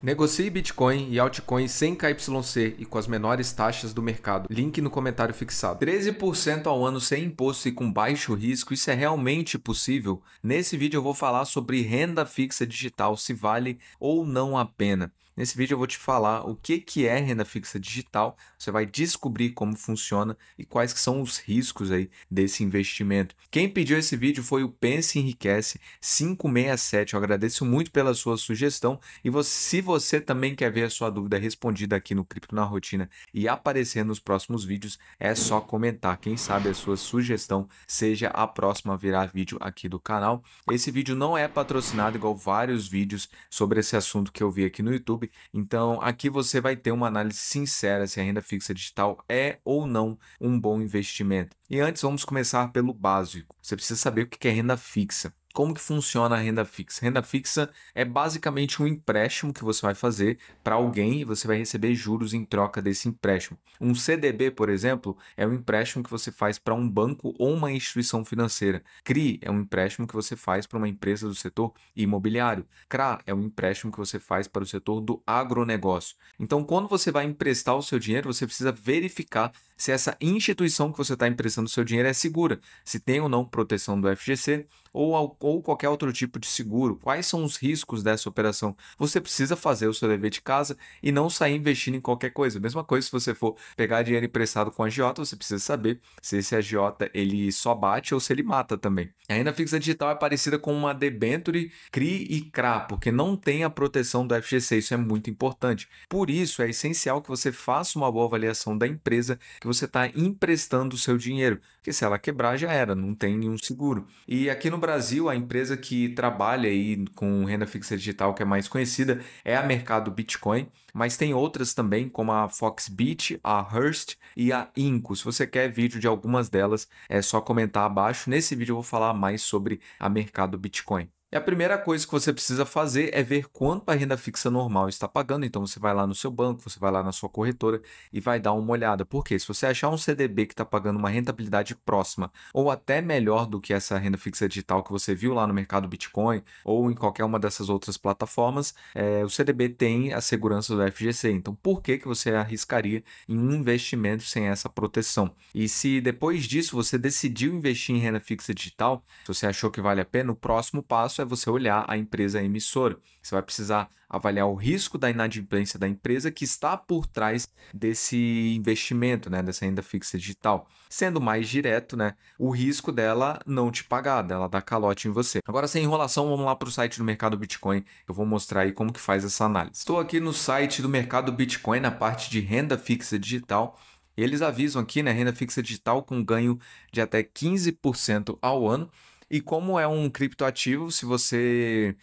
Negocie Bitcoin e altcoins sem KYC e com as menores taxas do mercado. Link no comentário fixado. 13% ao ano sem imposto e com baixo risco, isso é realmente possível? Nesse vídeo eu vou falar sobre renda fixa digital, se vale ou não a pena. Nesse vídeo eu vou te falar o que, que é renda fixa digital, você vai descobrir como funciona e quais que são os riscos aí desse investimento. Quem pediu esse vídeo foi o Pense Enriquece 567, eu agradeço muito pela sua sugestão e você, se você também quer ver a sua dúvida respondida aqui no Cripto na Rotina e aparecer nos próximos vídeos, é só comentar, quem sabe a sua sugestão seja a próxima a virar vídeo aqui do canal. Esse vídeo não é patrocinado igual vários vídeos sobre esse assunto que eu vi aqui no YouTube, YouTube. Então, aqui você vai ter uma análise sincera se a renda fixa digital é ou não um bom investimento. E antes, vamos começar pelo básico. Você precisa saber o que é renda fixa como que funciona a renda fixa. Renda fixa é basicamente um empréstimo que você vai fazer para alguém e você vai receber juros em troca desse empréstimo. Um CDB, por exemplo, é um empréstimo que você faz para um banco ou uma instituição financeira. CRI é um empréstimo que você faz para uma empresa do setor imobiliário. CRA é um empréstimo que você faz para o setor do agronegócio. Então, quando você vai emprestar o seu dinheiro, você precisa verificar se essa instituição que você está emprestando o seu dinheiro é segura, se tem ou não proteção do FGC, ou, ou qualquer outro tipo de seguro. Quais são os riscos dessa operação? Você precisa fazer o seu dever de casa e não sair investindo em qualquer coisa. Mesma coisa se você for pegar dinheiro emprestado com a agiota, você precisa saber se esse agiota ele só bate ou se ele mata também. A renda fixa digital é parecida com uma debenture CRI e CRA, porque não tem a proteção do FGC, isso é muito importante. Por isso, é essencial que você faça uma boa avaliação da empresa que você está emprestando o seu dinheiro, porque se ela quebrar, já era, não tem nenhum seguro. E aqui no no Brasil, a empresa que trabalha aí com renda fixa digital que é mais conhecida é a Mercado Bitcoin, mas tem outras também, como a Foxbit, a Hearst e a Inco. Se você quer vídeo de algumas delas, é só comentar abaixo. Nesse vídeo eu vou falar mais sobre a Mercado Bitcoin. E a primeira coisa que você precisa fazer é ver quanto a renda fixa normal está pagando. Então você vai lá no seu banco, você vai lá na sua corretora e vai dar uma olhada. Porque se você achar um CDB que está pagando uma rentabilidade próxima ou até melhor do que essa renda fixa digital que você viu lá no mercado Bitcoin ou em qualquer uma dessas outras plataformas, é, o CDB tem a segurança do FGC. Então por que, que você arriscaria em um investimento sem essa proteção? E se depois disso você decidiu investir em renda fixa digital, se você achou que vale a pena, o próximo passo passo é você olhar a empresa emissora. Você vai precisar avaliar o risco da inadimplência da empresa que está por trás desse investimento, né, dessa renda fixa digital. Sendo mais direto, né, o risco dela não te pagar, dela dar calote em você. Agora, sem enrolação, vamos lá para o site do Mercado Bitcoin. Eu vou mostrar aí como que faz essa análise. Estou aqui no site do Mercado Bitcoin, na parte de renda fixa digital. Eles avisam aqui, né, renda fixa digital com ganho de até 15% ao ano. E como é um criptoativo, se você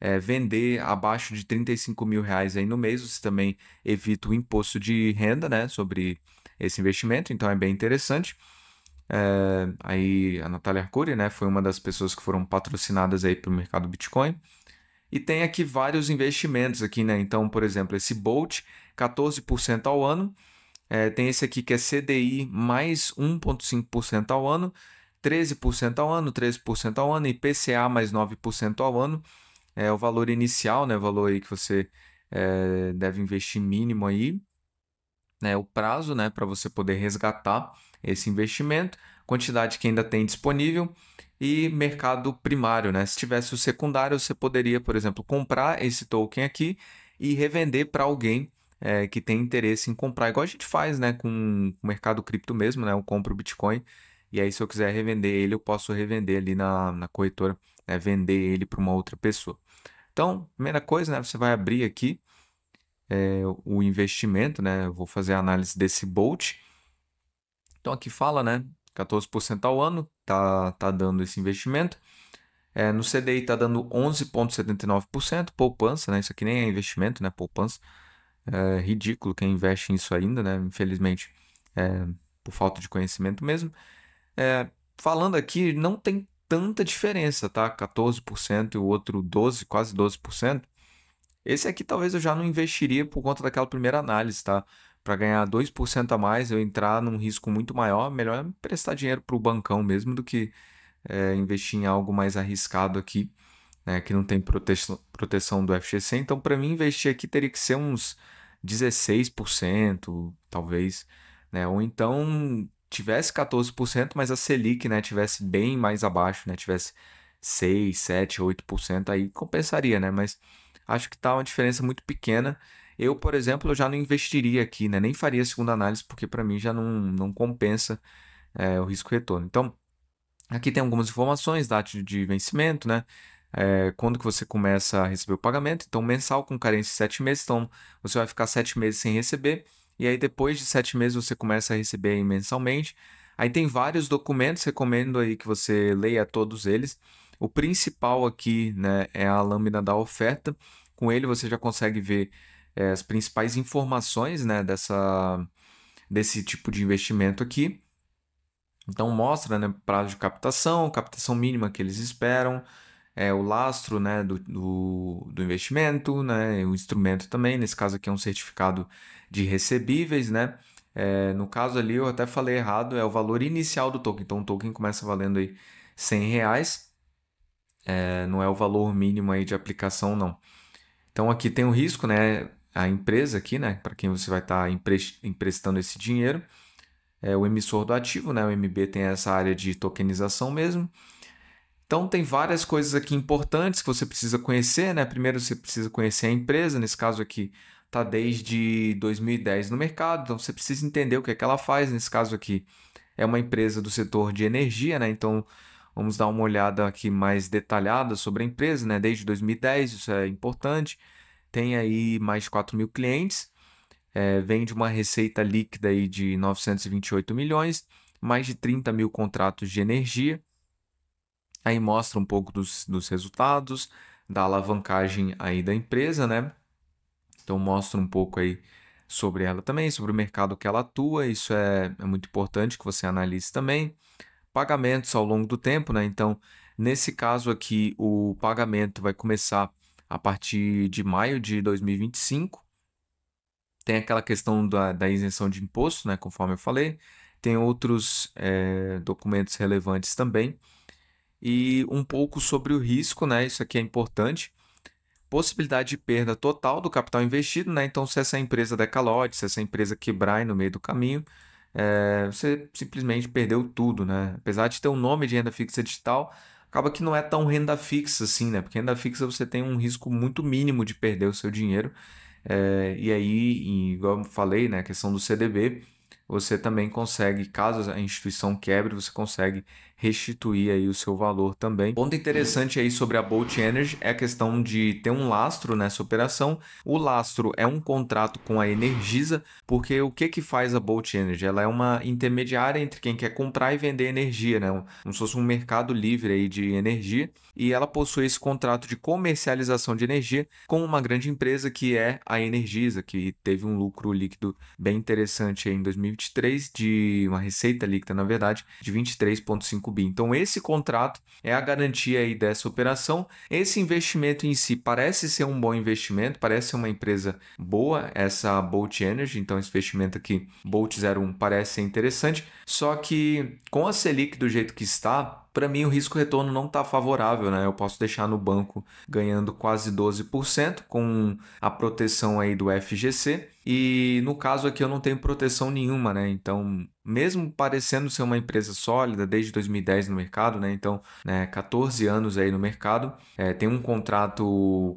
é, vender abaixo de 35 mil reais aí no mês, você também evita o imposto de renda né, sobre esse investimento, então é bem interessante. É, aí a Natália Arcuri né, foi uma das pessoas que foram patrocinadas aí pelo mercado Bitcoin. E tem aqui vários investimentos aqui, né? Então, por exemplo, esse Bolt, 14% ao ano. É, tem esse aqui que é CDI mais 1,5% ao ano. 13% ao ano, 13% ao ano, IPCA mais 9% ao ano. É o valor inicial, né? O valor aí que você é, deve investir mínimo aí. Né? O prazo, né? Para você poder resgatar esse investimento. Quantidade que ainda tem disponível. E mercado primário, né? Se tivesse o secundário, você poderia, por exemplo, comprar esse token aqui e revender para alguém é, que tem interesse em comprar. Igual a gente faz, né? Com o mercado cripto mesmo, né? Eu compro Bitcoin e aí, se eu quiser revender ele, eu posso revender ali na, na corretora, né? vender ele para uma outra pessoa. Então, primeira coisa, né? Você vai abrir aqui é, o investimento, né? Eu vou fazer a análise desse Bolt. Então, aqui fala, né? 14% ao ano tá, tá dando esse investimento. É, no CDI está dando 11,79%, poupança, né? Isso aqui nem é investimento, né? Poupança. É ridículo quem investe nisso ainda, né? Infelizmente, é, por falta de conhecimento mesmo. É, falando aqui, não tem tanta diferença, tá? 14% e o outro 12%, quase 12%. Esse aqui talvez eu já não investiria por conta daquela primeira análise, tá? Para ganhar 2% a mais, eu entrar num risco muito maior, melhor prestar dinheiro para o bancão mesmo do que é, investir em algo mais arriscado aqui, né? Que não tem proteção do FGC. Então, para mim, investir aqui teria que ser uns 16%, talvez, né? Ou então tivesse 14%, mas a Selic, né, tivesse bem mais abaixo, né, tivesse 6, 7, 8%, aí compensaria, né? Mas acho que tá uma diferença muito pequena. Eu, por exemplo, eu já não investiria aqui, né? Nem faria segunda análise, porque para mim já não, não compensa é, o risco retorno. Então, aqui tem algumas informações, data de vencimento, né? É, quando que você começa a receber o pagamento. Então, mensal com carência de 7 meses. Então, você vai ficar 7 meses sem receber. E aí, depois de sete meses, você começa a receber mensalmente. Aí tem vários documentos, recomendo aí que você leia todos eles. O principal aqui né, é a lâmina da oferta. Com ele você já consegue ver é, as principais informações né, dessa, desse tipo de investimento aqui. Então mostra né, prazo de captação, captação mínima que eles esperam, é, o lastro né, do, do, do, investimento, né, o instrumento também, nesse caso aqui é um certificado de recebíveis, né? É, no caso ali eu até falei errado, é o valor inicial do token. Então o token começa valendo aí 100 reais, é, não é o valor mínimo aí de aplicação não. Então aqui tem o um risco, né? A empresa aqui, né? Para quem você vai estar tá empre emprestando esse dinheiro, é o emissor do ativo, né? O MB tem essa área de tokenização mesmo. Então tem várias coisas aqui importantes que você precisa conhecer, né? Primeiro você precisa conhecer a empresa, nesse caso aqui está desde 2010 no mercado, então você precisa entender o que, é que ela faz. Nesse caso aqui é uma empresa do setor de energia, né? Então vamos dar uma olhada aqui mais detalhada sobre a empresa, né? Desde 2010, isso é importante. Tem aí mais de 4 mil clientes, é, vende uma receita líquida aí de 928 milhões, mais de 30 mil contratos de energia Aí mostra um pouco dos, dos resultados, da alavancagem aí da empresa, né? Então mostra um pouco aí sobre ela também, sobre o mercado que ela atua, isso é, é muito importante que você analise também. Pagamentos ao longo do tempo, né? Então, nesse caso aqui, o pagamento vai começar a partir de maio de 2025. Tem aquela questão da, da isenção de imposto, né? Conforme eu falei. Tem outros é, documentos relevantes também e um pouco sobre o risco, né? Isso aqui é importante. Possibilidade de perda total do capital investido, né? Então, se essa empresa der calote, se essa empresa quebrar no meio do caminho, é, você simplesmente perdeu tudo, né? Apesar de ter um nome de renda fixa digital, acaba que não é tão renda fixa assim, né? Porque renda fixa você tem um risco muito mínimo de perder o seu dinheiro. É, e aí, igual eu falei, né? A questão do CDB, você também consegue, caso a instituição quebre, você consegue restituir aí o seu valor também. Ponto interessante aí sobre a Bolt Energy é a questão de ter um lastro nessa operação. O lastro é um contrato com a Energisa, porque o que que faz a Bolt Energy? Ela é uma intermediária entre quem quer comprar e vender energia, né? Como se fosse um mercado livre aí de energia, e ela possui esse contrato de comercialização de energia com uma grande empresa que é a Energisa, que teve um lucro líquido bem interessante em 2023 de uma receita líquida, na verdade, de 23,5 então esse contrato é a garantia aí dessa operação. Esse investimento em si parece ser um bom investimento, parece ser uma empresa boa, essa Bolt Energy, então esse investimento aqui Bolt 01 parece ser interessante, só que com a Selic do jeito que está, para mim o risco retorno não está favorável, né? Eu posso deixar no banco ganhando quase 12% com a proteção aí do FGC. E no caso aqui eu não tenho proteção nenhuma, né? Então, mesmo parecendo ser uma empresa sólida desde 2010 no mercado, né? Então, né, 14 anos aí no mercado, é, tem um contrato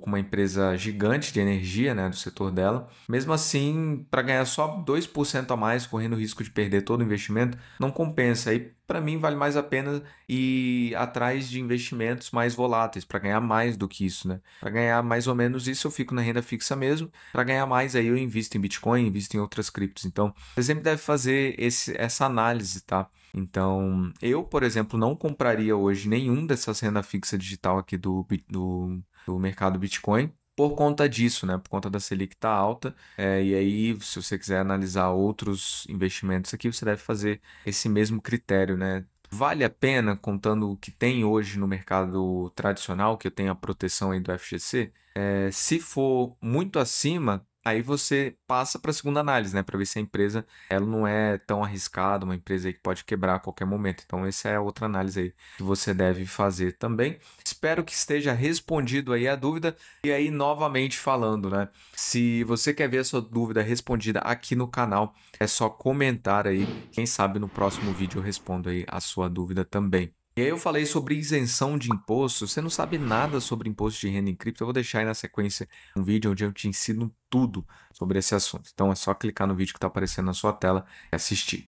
com uma empresa gigante de energia, né, do setor dela. Mesmo assim, para ganhar só 2% a mais, correndo o risco de perder todo o investimento, não compensa. aí para mim vale mais a pena ir atrás de investimentos mais voláteis para ganhar mais do que isso, né? Para ganhar mais ou menos isso eu fico na renda fixa mesmo. Para ganhar mais aí eu invisto em Bitcoin, invisto em outras criptos. Então, você sempre deve fazer esse, essa análise, tá? Então, eu, por exemplo, não compraria hoje nenhum dessas renda fixa digital aqui do, do, do mercado Bitcoin por conta disso, né? Por conta da Selic estar tá alta. É, e aí, se você quiser analisar outros investimentos aqui, você deve fazer esse mesmo critério, né? Vale a pena, contando o que tem hoje no mercado tradicional, que eu tenho a proteção aí do FGC, é, eh, se for muito acima, aí você passa para a segunda análise, né, para ver se a empresa ela não é tão arriscada, uma empresa que pode quebrar a qualquer momento. Então essa é a outra análise aí que você deve fazer também. Espero que esteja respondido aí a dúvida e aí novamente falando, né? Se você quer ver a sua dúvida respondida aqui no canal, é só comentar aí. Quem sabe no próximo vídeo eu respondo aí a sua dúvida também. E aí eu falei sobre isenção de imposto. Você não sabe nada sobre imposto de renda em cripto, eu vou deixar aí na sequência um vídeo onde eu te ensino tudo sobre esse assunto. Então é só clicar no vídeo que está aparecendo na sua tela e assistir.